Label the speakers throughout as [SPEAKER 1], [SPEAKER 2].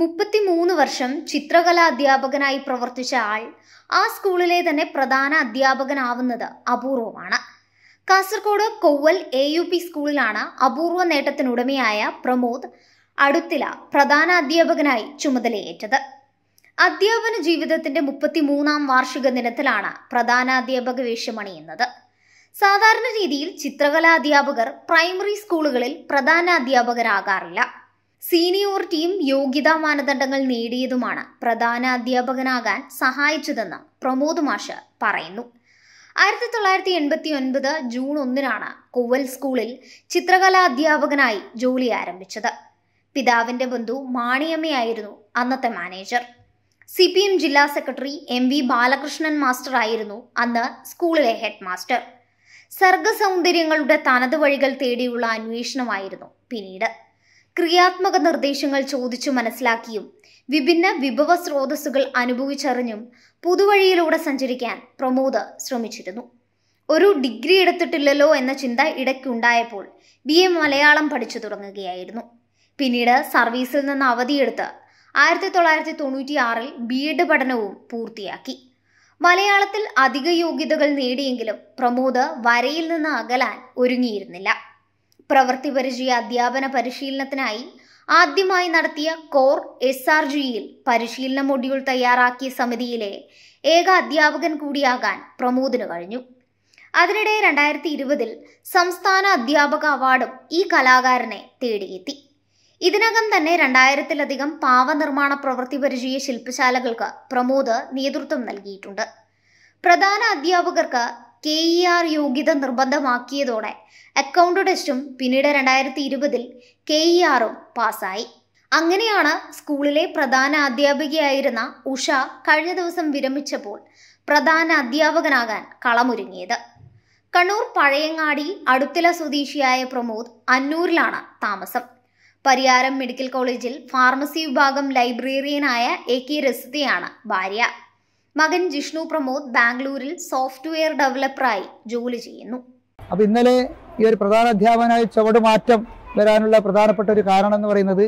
[SPEAKER 1] മുപ്പത്തിമൂന്ന് വർഷം ചിത്രകലാ അധ്യാപകനായി പ്രവർത്തിച്ച ആൾ ആ സ്കൂളിലെ തന്നെ പ്രധാന അധ്യാപകനാവുന്നത് അപൂർവമാണ് Kasaragod Kovval A U P സ്കൂളിലാണ് അപൂർവ നേട്ടത്തിനുടമയായ പ്രമോദ് അടുത്തില പ്രധാന അധ്യാപകനായി ചുമതലയേറ്റത് അധ്യാപന ജീവിതത്തിന്റെ മുപ്പത്തിമൂന്നാം വാർഷിക ദിനത്തിലാണ് പ്രധാന അധ്യാപക വേഷമണിയുന്നത് സാധാരണ രീതിയിൽ ചിത്രകലാ അധ്യാപകർ പ്രൈമറി സ്കൂളുകളിൽ പ്രധാന അധ്യാപകരാകാറില്ല സീനിയോറിറ്റിയും യോഗ്യതാ മാനദണ്ഡങ്ങൾ നേടിയതുമാണ് പ്രധാന അധ്യാപകനാകാൻ സഹായിച്ചതെന്ന് പ്രമോദ് മാഷ് പറയുന്നു ആയിരത്തി തൊള്ളായിരത്തി എൺപത്തി ഒൻപത് ജൂൺ ഒന്നിനാണ് കുവൽ സ്കൂളിൽ ചിത്രകലാ അധ്യാപകനായി ജോലി ആരംഭിച്ചത് പിതാവിന്റെ ബന്ധു മാണിയമ്മയായിരുന്നു അന്നത്തെ മാനേജർ സി പി എം ജില്ലാ secretary M V Balakrishnan master ആയിരുന്നു അന്ന് സ്കൂളിലെ ഹെഡ് മാസ്റ്റർ സർഗസൗന്ദര്യങ്ങളുടെ തനത് വഴികൾ തേടിയുള്ള അന്വേഷണമായിരുന്നു പിന്നീട് ക്രിയാത്മക നിർദ്ദേശങ്ങൾ ചോദിച്ചു മനസ്സിലാക്കിയും വിഭിന്ന വിഭവ സ്രോതസ്സുകൾ അനുഭവിച്ചറിഞ്ഞും പുതുവഴിയിലൂടെ സഞ്ചരിക്കാൻ പ്രമോദ് ശ്രമിച്ചിരുന്നു ഒരു ഡിഗ്രി എടുത്തിട്ടില്ലല്ലോ എന്ന ചിന്ത ഇടയ്ക്കുണ്ടായപ്പോൾ ബി എ മലയാളം പഠിച്ചു തുടങ്ങുകയായിരുന്നു പിന്നീട് സർവീസിൽ നിന്ന് അവധിയെടുത്ത് ആയിരത്തി തൊള്ളായിരത്തി തൊണ്ണൂറ്റി ആറിൽ ബി എഡ് പഠനവും പൂർത്തിയാക്കി മലയാളത്തിൽ അധിക യോഗ്യതകൾ നേടിയെങ്കിലും പ്രമോദ് വരയിൽ നിന്ന് അകലാൻ ഒരുങ്ങിയിരുന്നില്ല പ്രവൃത്തി പരിചയ അധ്യാപന പരിശീലനത്തിനായി ആദ്യമായി നടത്തിയ കോർ എസ് ആർ ജിയിൽ പരിശീലന മൊഡ്യൂൾ തയ്യാറാക്കിയ സമിതിയിലെ ഏക അധ്യാപകൻ കൂടിയാകാൻ പ്രമോദിന് കഴിഞ്ഞു അതിനിടെ രണ്ടായിരത്തി ഇരുപതിൽ സംസ്ഥാന അധ്യാപക അവാർഡും ഈ കലാകാരനെ തേടിയെത്തി ഇതിനകം തന്നെ രണ്ടായിരത്തിലധികം പാവനിർമ്മാണ പ്രവൃത്തി പരിചയ ശില്പശാലകൾക്ക് പ്രമോദ് നേതൃത്വം നൽകിയിട്ടുണ്ട് പ്രധാന അധ്യാപകർക്ക് കെ ഇ ആർ യോഗ്യത നിർബന്ധമാക്കിയതോടെ അക്കൗണ്ട് ടെസ്റ്റും പിന്നീട് രണ്ടായിരത്തി ഇരുപതിൽ കെ ഇ ആറും പാസ്സായി അങ്ങനെയാണ് സ്കൂളിലെ പ്രധാന അധ്യാപികയായിരുന്ന ഉഷ കഴിഞ്ഞ ദിവസം വിരമിച്ചപ്പോൾ പ്രധാന അധ്യാപകനാകാൻ കളമൊരുങ്ങിയത് കണ്ണൂർ പഴയങ്ങാടി അടുത്തില സ്വദേശിയായ പ്രമോദ് അന്നൂരിലാണ് താമസം പരിയാരം മെഡിക്കൽ കോളേജിൽ ഫാർമസി വിഭാഗം ലൈബ്രേറിയനായ എ കെ രസിതയാണ് ഭാര്യ മകൻ ജിഷ്ണു പ്രമോദ് ബാംഗ്ലൂരിൽ സോഫ്റ്റ്വെയർ ഡെവലപ്പറായി ജോലി ചെയ്യുന്നു
[SPEAKER 2] അപ്പോൾ ഇന്നലെ ഈ ഒരു പ്രധാന അധ്യാപകനായി ചുവട് മാറ്റം വരാനുള്ള പ്രധാനപ്പെട്ട ഒരു കാരണം എന്ന് പറയുന്നത്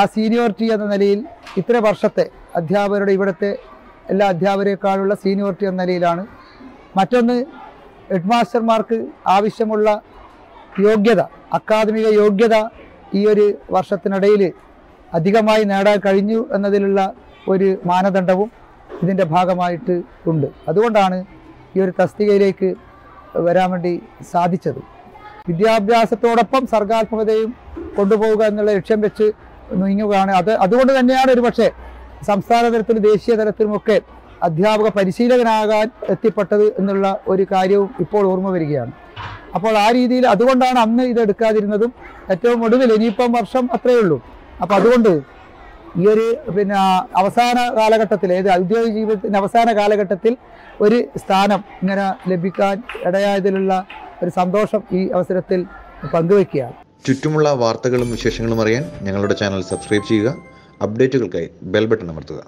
[SPEAKER 2] ആ സീനിയോറിറ്റി എന്ന നിലയിൽ ഇത്ര വർഷത്തെ അധ്യാപകരുടെ ഇവിടുത്തെ എല്ലാ അധ്യാപകരെക്കാളുള്ള സീനിയോറിറ്റി എന്ന നിലയിലാണ് മറ്റൊന്ന് ഹെഡ് മാസ്റ്റർമാർക്ക് ആവശ്യമുള്ള യോഗ്യത അക്കാദമിക യോഗ്യത ഈ ഒരു വർഷത്തിനിടയിൽ അധികമായി നേടാൻ കഴിഞ്ഞു എന്നതിലുള്ള ഒരു മാനദണ്ഡവും ഇതിൻ്റെ ഭാഗമായിട്ട് ഉണ്ട് അതുകൊണ്ടാണ് ഈ ഒരു തസ്തികയിലേക്ക് വരാൻ വേണ്ടി സാധിച്ചത് വിദ്യാഭ്യാസത്തോടൊപ്പം സർഗാത്മകതയും കൊണ്ടുപോവുക എന്നുള്ള ലക്ഷ്യം വെച്ച് നീങ്ങുകയാണ് അത് അതുകൊണ്ട് തന്നെയാണ് ഒരുപക്ഷെ സംസ്ഥാന തലത്തിലും ദേശീയ തലത്തിലുമൊക്കെ അധ്യാപക പരിശീലകനാകാൻ എത്തിപ്പെട്ടത് എന്നുള്ള ഒരു കാര്യവും ഇപ്പോൾ ഓർമ്മ വരികയാണ് അപ്പോൾ ആ രീതിയിൽ അതുകൊണ്ടാണ് അന്ന് ഇത് എടുക്കാതിരുന്നതും ഏറ്റവും ഒടുവിൽ ഇനിയിപ്പം വർഷം അത്രയേ ഉള്ളൂ അപ്പോൾ അതുകൊണ്ട് ഈ ഒരു പിന്നെ അവസാന കാലഘട്ടത്തിൽ ഏത് ഔദ്യോഗിക ജീവിതത്തിൻ്റെ അവസാന കാലഘട്ടത്തിൽ ഒരു സ്ഥാനം ഇങ്ങനെ ലഭിക്കാൻ ഇടയായതിലുള്ള ഒരു സന്തോഷം ഈ അവസരത്തിൽ പങ്കുവയ്ക്കുകയാണ് ചുറ്റുമുള്ള വാർത്തകളും വിശേഷങ്ങളും അറിയാൻ ഞങ്ങളുടെ ചാനൽ സബ്സ്ക്രൈബ് ചെയ്യുക അപ്ഡേറ്റുകൾക്കായി ബെൽ ബട്ടൺ അമർത്തുക